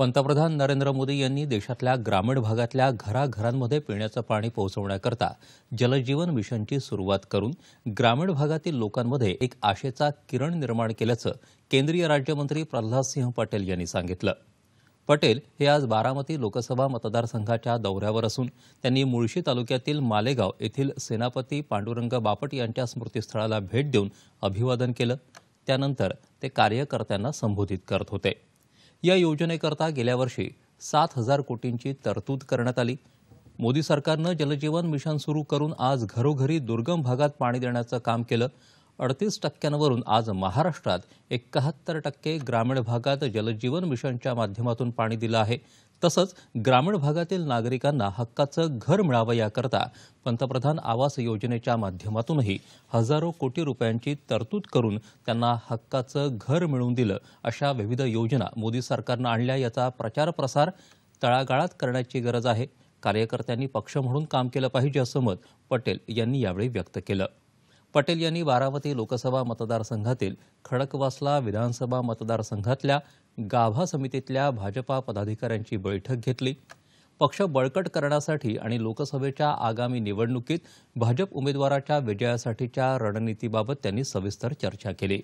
पंतप्रधान नरेंद्र मोदी यांनी देशातल्या ग्रामीण भागातल्या घराघरांमध्ये पिण्याचं पाणी पोहोचवण्याकरता जलजीवन मिशनची सुरुवात करून ग्रामीण भागातील लोकांमध्ये एक आशेचा किरण निर्माण केल्याचं केंद्रीय राज्यमंत्री प्रल्हाद सिंह पटेल यांनी सांगितलं पटेल हे आज बारामती लोकसभा मतदारसंघाच्या दौऱ्यावर असून त्यांनी मुळशी तालुक्यातील मालेगाव येथील सेनापती पांडुरंग बापट यांच्या स्मृतीस्थळाला भेट देऊन अभिवादन केलं त्यानंतर ते कार्यकर्त्यांना संबोधित करत होते या योजनेकरता गेल्या वर्षी सात हजार कोटींची तरतूद करण्यात आली मोदी सरकारनं जलजीवन मिशन सुरू करून आज घरोघरी दुर्गम भागात पाणी देण्याचं काम केलं अडतीस टक्क्यांवरून आज महाराष्ट्रात एकाहत्तर टक्के ग्रामीण भागात जलजीवन मिशनच्या माध्यमातून पाणी दिलं आहे तसंच ग्रामीण भागातील नागरिकांना हक्काचं घर मिळावं याकरता पंतप्रधान आवास योजनेच्या माध्यमातूनही हजारो कोटी रुपयांची तरतूद करून त्यांना हक्काचं घर मिळवून दिलं अशा विविध योजना मोदी सरकारनं आणल्या याचा प्रचार प्रसार तळागाळात करण्याची गरज आहे कार्यकर्त्यांनी पक्ष म्हणून काम केलं पाहिजे असं मत पटेल यांनी यावेळी व्यक्त केलं पटेल यांनी बारामती लोकसभा मतदारसंघातील खडकवासला विधानसभा मतदारसंघातल्या गाभा समितीतल्या भाजपा पदाधिकाऱ्यांची बैठक घेतली पक्ष बळकट करण्यासाठी आणि लोकसभेच्या आगामी निवडणुकीत भाजप उमेदवाराच्या विजयासाठीच्या रणनीतीबाबत त्यांनी सविस्तर चर्चा केली